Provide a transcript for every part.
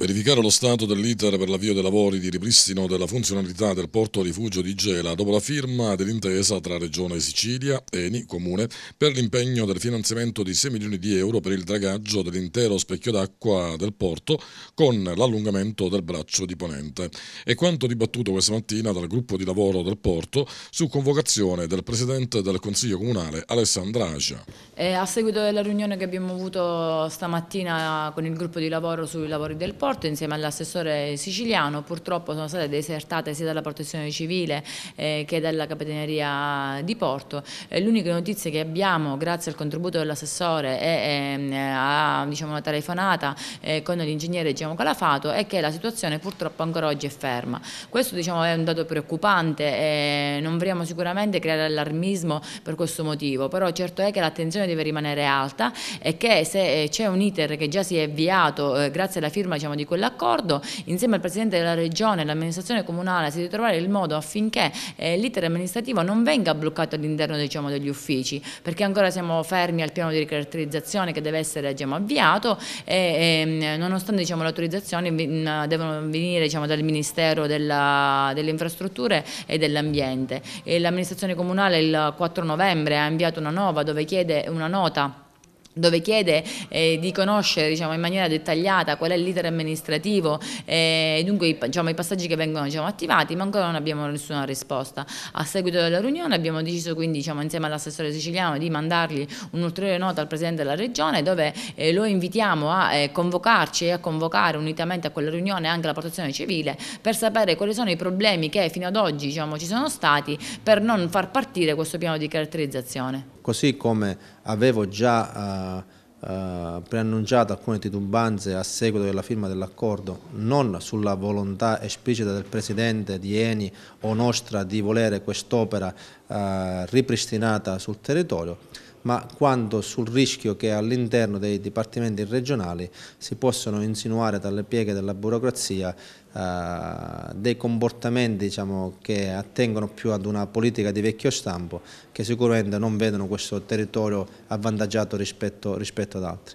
Verificare lo stato dell'iter per l'avvio dei lavori di ripristino della funzionalità del porto rifugio di Gela dopo la firma dell'intesa tra Regione Sicilia, Eni, Comune, per l'impegno del finanziamento di 6 milioni di euro per il dragaggio dell'intero specchio d'acqua del porto con l'allungamento del braccio di Ponente. E quanto dibattuto questa mattina dal gruppo di lavoro del porto su convocazione del Presidente del Consiglio Comunale Alessandra Agia. Eh, a seguito della riunione che abbiamo avuto stamattina con il gruppo di lavoro sui lavori del porto, rapporto insieme all'assessore siciliano, purtroppo sono state desertate sia dalla protezione civile eh, che dalla capitaneria di Porto. Eh, L'unica notizia che abbiamo, grazie al contributo dell'assessore e ehm, a diciamo, una telefonata eh, con l'ingegnere Giacomo Calafato, è che la situazione purtroppo ancora oggi è ferma. Questo diciamo, è un dato preoccupante e non vogliamo sicuramente creare allarmismo per questo motivo, però certo è che l'attenzione deve rimanere alta e che se c'è un iter che già si è avviato eh, grazie alla firma diciamo, di quell'accordo, insieme al Presidente della Regione e l'amministrazione comunale si deve trovare il modo affinché eh, l'iter amministrativo non venga bloccato all'interno diciamo, degli uffici, perché ancora siamo fermi al piano di ricaratterizzazione che deve essere diciamo, avviato e, e ehm, nonostante diciamo, le autorizzazioni devono venire diciamo, dal Ministero della, delle Infrastrutture e dell'Ambiente. L'amministrazione comunale il 4 novembre ha inviato una, nuova dove chiede, una nota dove chiede eh, di conoscere diciamo, in maniera dettagliata qual è l'iter amministrativo e eh, dunque i, diciamo, i, passaggi che vengono diciamo, attivati, ma ancora non abbiamo nessuna risposta. A seguito della riunione abbiamo deciso quindi diciamo, insieme all'assessore siciliano di mandargli un'ulteriore nota al Presidente della Regione dove eh, lo invitiamo a eh, convocarci e a convocare unitamente a quella riunione anche la protezione civile per sapere quali sono i problemi che fino ad oggi diciamo, ci sono stati per non far partire questo piano di caratterizzazione così come avevo già eh, eh preannunciato alcune titubanze a seguito della firma dell'accordo, non sulla volontà esplicita del Presidente di Eni o nostra di volere quest'opera eh, ripristinata sul territorio, ma quanto sul rischio che all'interno dei dipartimenti regionali si possono insinuare dalle pieghe della burocrazia eh, dei comportamenti diciamo, che attengono più ad una politica di vecchio stampo che sicuramente non vedono questo territorio avvantaggiato rispetto, rispetto ad altri.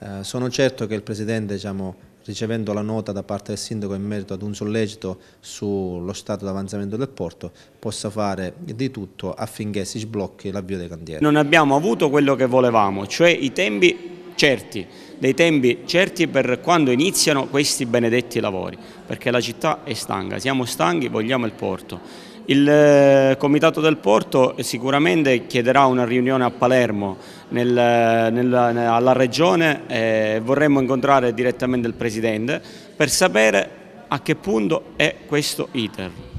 Eh, sono certo che il Presidente diciamo, ricevendo la nota da parte del sindaco in merito ad un sollecito sullo stato d'avanzamento del porto, possa fare di tutto affinché si sblocchi l'avvio dei cantieri. Non abbiamo avuto quello che volevamo, cioè i tempi certi, dei tempi certi per quando iniziano questi benedetti lavori, perché la città è stanca, siamo stanchi, vogliamo il porto. Il eh, Comitato del Porto sicuramente chiederà una riunione a Palermo nel, nel, alla Regione e vorremmo incontrare direttamente il Presidente per sapere a che punto è questo iter.